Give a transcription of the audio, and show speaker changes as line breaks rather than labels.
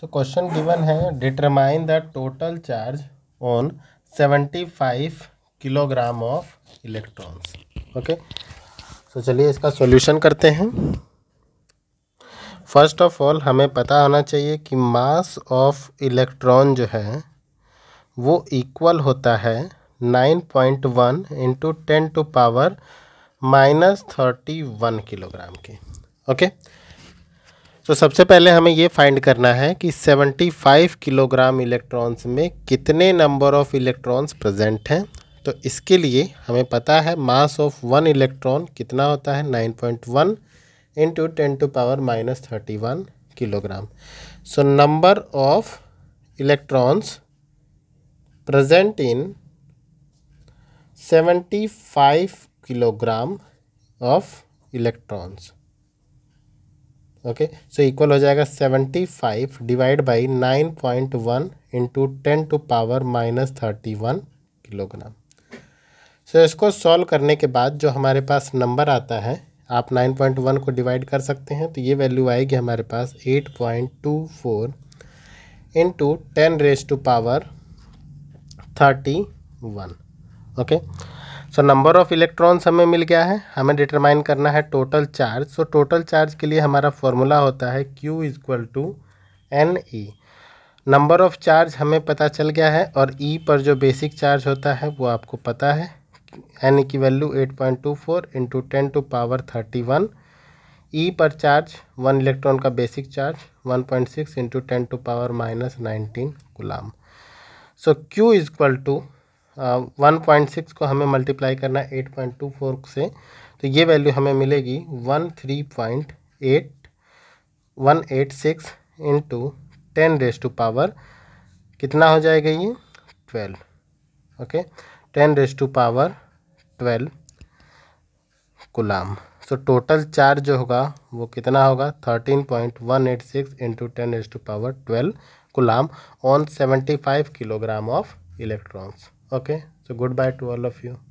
सो question given है determine the total charge on seventy five kilogram of electrons okay so चलिए इसका solution करते हैं फर्स्ट ऑफ ऑल हमें पता होना चाहिए कि मास ऑफ इलेक्ट्रॉन जो है वो इक्वल होता है nine point one into ten to power minus thirty one kilogram के ओके okay? तो सबसे पहले हमें ये फाइंड करना है कि 75 किलोग्राम इलेक्ट्रॉन्स में कितने नंबर ऑफ़ इलेक्ट्रॉन्स प्रेजेंट हैं तो इसके लिए हमें पता है मास ऑफ वन इलेक्ट्रॉन कितना होता है 9.1 point one into ten to power minus thirty one kilogram so number of electrons present in 75 kilogram of electrons okay so equal हो जाएगा seventy five divide by nine point one into ten to power minus thirty one kilogram so इसको solve करने के बाद जो हमारे पास number आता है आप नाइन पॉइंट वन को डिवाइड कर सकते हैं तो ये वैल्यू आएगी हमारे पास eight point two four into ten raise to power thirty one okay so number of electrons हमें मिल गया है हमें डिटरमाइन करना है total charge so total charge के लिए हमारा फॉर्मूला होता है q is equal to n e number of charge हमें पता चल गया है और ई e पर जो बेसिक चार्ज होता है वो आपको पता है एन की value eight point two four into ten to power thirty one e पर चार्ज वन इलेक्ट्रॉन का basic charge one point six into ten to power minus nineteen coulomb so q is equal to one point six को हमें multiply करना है eight point two four से तो ये value हमें मिलेगी one three point eight one eight six into ten raise to power कितना हो जाएगा ये twelve okay ten raise to power twelve coulomb so total charge जो होगा वो कितना होगा thirteen point one eight six into ten raise to power twelve coulomb on seventy five kilogram of electrons okay so goodbye to all of you